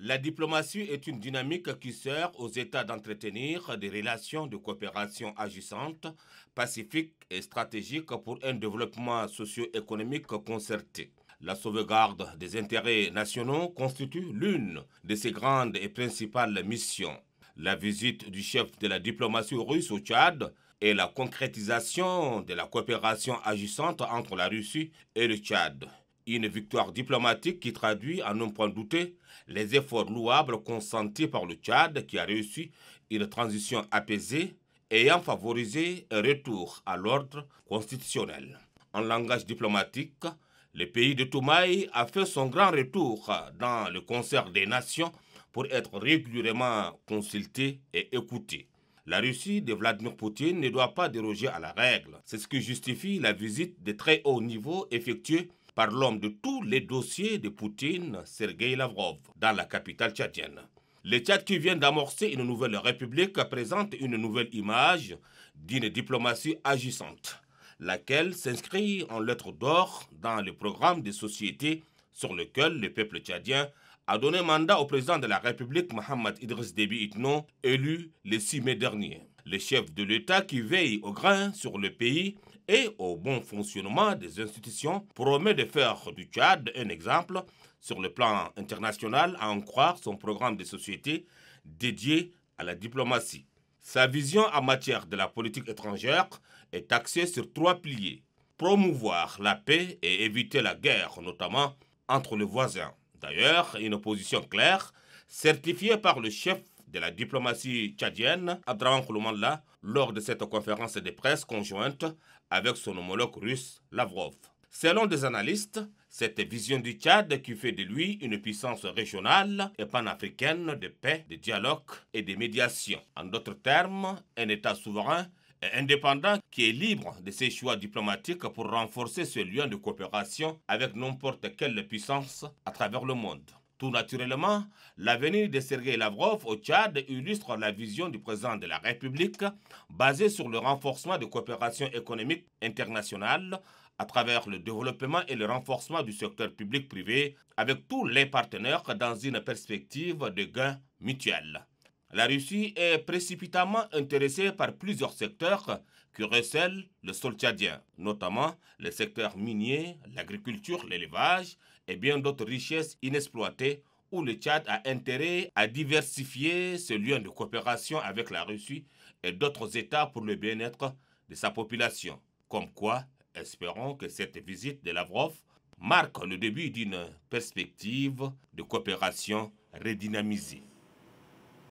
La diplomatie est une dynamique qui sert aux États d'entretenir des relations de coopération agissantes, pacifique et stratégiques pour un développement socio-économique concerté. La sauvegarde des intérêts nationaux constitue l'une de ses grandes et principales missions. La visite du chef de la diplomatie russe au Tchad et la concrétisation de la coopération agissante entre la Russie et le Tchad. Une victoire diplomatique qui traduit, à un point douter, les efforts louables consentis par le Tchad qui a réussi une transition apaisée ayant favorisé un retour à l'ordre constitutionnel. En langage diplomatique, le pays de Toumaï a fait son grand retour dans le concert des nations pour être régulièrement consulté et écouté. La Russie de Vladimir Poutine ne doit pas déroger à la règle. C'est ce qui justifie la visite de très haut niveau effectuée par l'homme de tous les dossiers de Poutine, Sergei Lavrov, dans la capitale tchadienne. Le Tchad qui vient d'amorcer une nouvelle république présente une nouvelle image d'une diplomatie agissante, laquelle s'inscrit en lettres d'or dans le programme des sociétés sur lequel le peuple tchadien a donné mandat au président de la République Mohamed Idriss Déby Itno, élu le 6 mai dernier. Le chef de l'État qui veille au grain sur le pays et au bon fonctionnement des institutions promet de faire du Tchad un exemple sur le plan international à en croire son programme de société dédié à la diplomatie. Sa vision en matière de la politique étrangère est axée sur trois piliers. Promouvoir la paix et éviter la guerre, notamment entre les voisins. D'ailleurs, une opposition claire, certifiée par le chef de la diplomatie tchadienne, Abdraman Kouloumalla, lors de cette conférence de presse conjointe avec son homologue russe Lavrov. Selon des analystes, cette vision du Tchad qui fait de lui une puissance régionale et panafricaine de paix, de dialogue et de médiation. En d'autres termes, un État souverain et indépendant qui est libre de ses choix diplomatiques pour renforcer ce lien de coopération avec n'importe quelle puissance à travers le monde. Tout naturellement, l'avenir de Sergei Lavrov au Tchad illustre la vision du président de la République basée sur le renforcement de coopération économique internationale à travers le développement et le renforcement du secteur public-privé avec tous les partenaires dans une perspective de gains mutuels. La Russie est précipitamment intéressée par plusieurs secteurs que recèle le sol tchadien, notamment le secteur miniers, l'agriculture, l'élevage et bien d'autres richesses inexploitées où le Tchad a intérêt à diversifier ce lien de coopération avec la Russie et d'autres États pour le bien-être de sa population. Comme quoi, espérons que cette visite de Lavrov marque le début d'une perspective de coopération redynamisée.